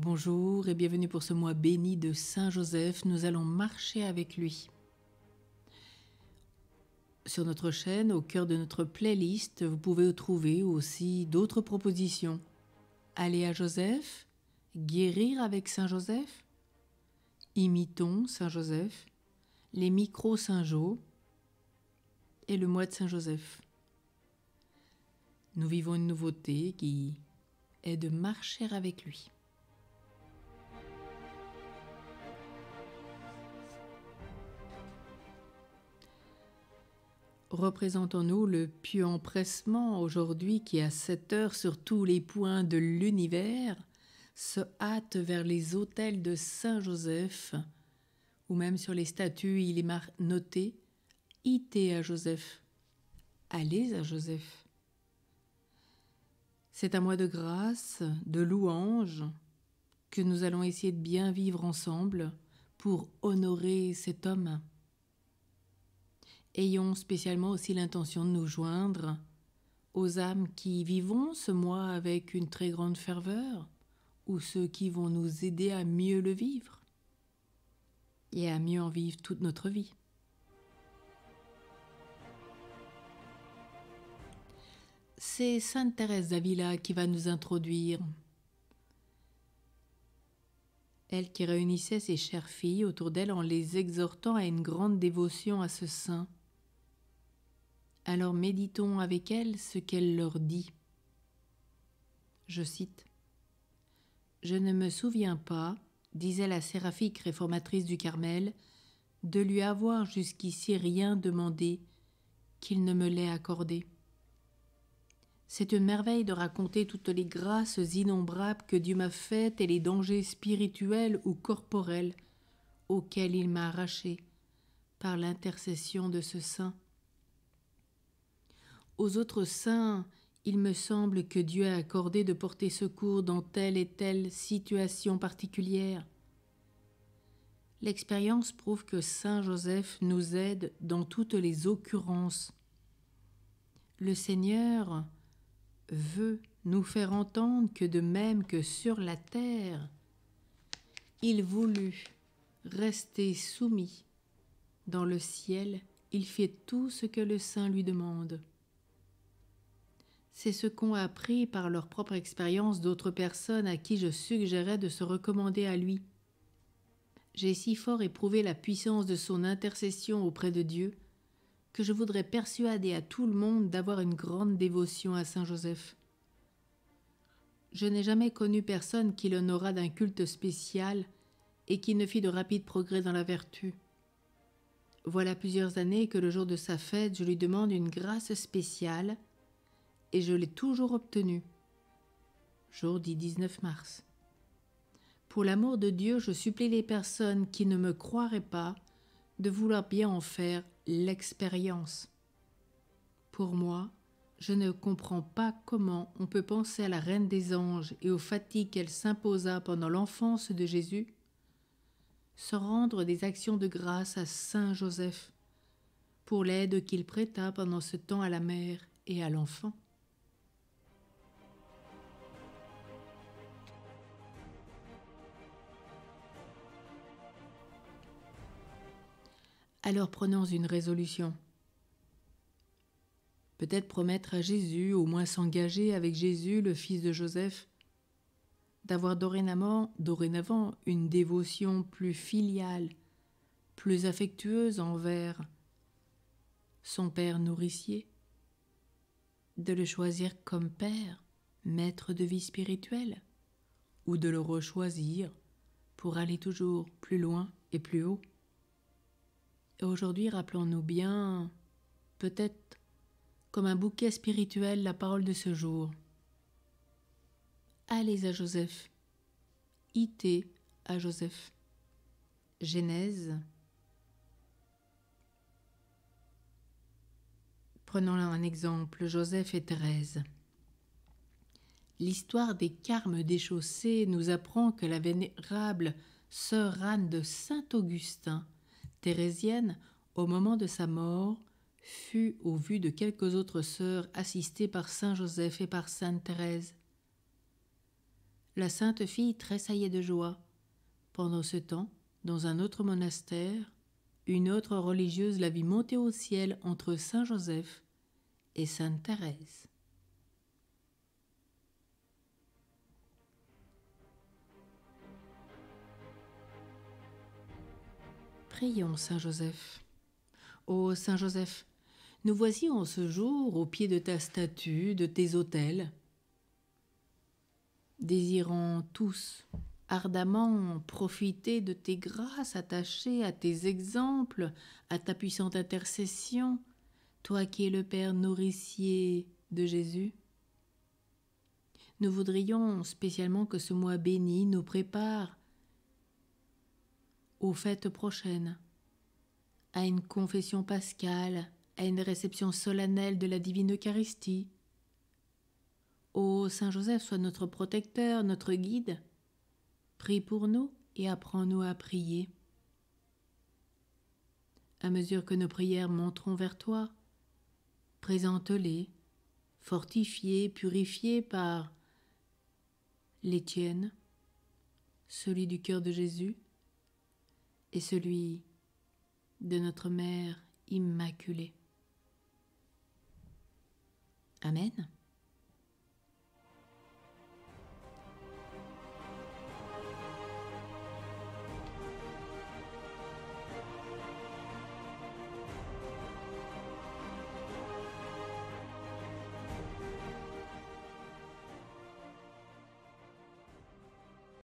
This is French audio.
Bonjour et bienvenue pour ce mois béni de Saint Joseph. Nous allons marcher avec lui. Sur notre chaîne, au cœur de notre playlist, vous pouvez trouver aussi d'autres propositions. Aller à Joseph, guérir avec Saint Joseph, imitons Saint Joseph, les micros Saint Jo et le mois de Saint Joseph. Nous vivons une nouveauté qui est de marcher avec lui. Représentons-nous le pieux empressement aujourd'hui qui, à cette heure, sur tous les points de l'univers, se hâte vers les hôtels de Saint Joseph, ou même sur les statues, il est noté Ité à Joseph. Allez à Joseph. C'est à moi de grâce, de louange, que nous allons essayer de bien vivre ensemble pour honorer cet homme. Ayons spécialement aussi l'intention de nous joindre aux âmes qui vivons ce mois avec une très grande ferveur, ou ceux qui vont nous aider à mieux le vivre et à mieux en vivre toute notre vie. C'est Sainte Thérèse d'Avila qui va nous introduire. Elle qui réunissait ses chères filles autour d'elle en les exhortant à une grande dévotion à ce saint. Alors méditons avec elle ce qu'elle leur dit. Je cite. Je ne me souviens pas, disait la séraphique réformatrice du Carmel, de lui avoir jusqu'ici rien demandé qu'il ne me l'ait accordé. C'est une merveille de raconter toutes les grâces innombrables que Dieu m'a faites et les dangers spirituels ou corporels auxquels il m'a arraché par l'intercession de ce saint. Aux autres saints, il me semble que Dieu a accordé de porter secours dans telle et telle situation particulière. L'expérience prouve que Saint Joseph nous aide dans toutes les occurrences. Le Seigneur veut nous faire entendre que de même que sur la terre, il voulut rester soumis. Dans le ciel, il fait tout ce que le Saint lui demande c'est ce qu'ont appris par leur propre expérience d'autres personnes à qui je suggérais de se recommander à lui. J'ai si fort éprouvé la puissance de son intercession auprès de Dieu que je voudrais persuader à tout le monde d'avoir une grande dévotion à Saint Joseph. Je n'ai jamais connu personne qui l'honora d'un culte spécial et qui ne fit de rapides progrès dans la vertu. Voilà plusieurs années que le jour de sa fête, je lui demande une grâce spéciale et je l'ai toujours obtenu. Jour du 19 mars. Pour l'amour de Dieu, je supplie les personnes qui ne me croiraient pas de vouloir bien en faire l'expérience. Pour moi, je ne comprends pas comment on peut penser à la Reine des anges et aux fatigues qu'elle s'imposa pendant l'enfance de Jésus, se rendre des actions de grâce à Saint Joseph pour l'aide qu'il prêta pendant ce temps à la mère et à l'enfant. Alors prenons une résolution. Peut-être promettre à Jésus, au moins s'engager avec Jésus, le fils de Joseph, d'avoir dorénavant, dorénavant une dévotion plus filiale, plus affectueuse envers son père nourricier, de le choisir comme père, maître de vie spirituelle, ou de le rechoisir pour aller toujours plus loin et plus haut. Et aujourd'hui, rappelons-nous bien, peut-être comme un bouquet spirituel, la parole de ce jour. Allez à Joseph. Ité à Joseph. Genèse. Prenons là un exemple, Joseph et Thérèse. L'histoire des carmes déchaussés nous apprend que la vénérable sœur Anne de Saint-Augustin Thérésienne, au moment de sa mort, fut, au vu de quelques autres sœurs, assistées par saint Joseph et par sainte Thérèse. La sainte fille tressaillait de joie. Pendant ce temps, dans un autre monastère, une autre religieuse la vit monter au ciel entre saint Joseph et sainte Thérèse. Prions Saint Joseph. Ô Saint Joseph, nous voici en ce jour au pied de ta statue, de tes autels, désirant tous ardemment profiter de tes grâces attachées à tes exemples, à ta puissante intercession, toi qui es le Père nourricier de Jésus. Nous voudrions spécialement que ce mois béni nous prépare aux fêtes prochaines, à une confession pascale, à une réception solennelle de la divine Eucharistie. Ô Saint Joseph, sois notre protecteur, notre guide, prie pour nous et apprends-nous à prier. À mesure que nos prières monteront vers toi, présente-les, fortifiées, purifiées par les tiennes, celui du cœur de Jésus, et celui de notre Mère Immaculée. Amen.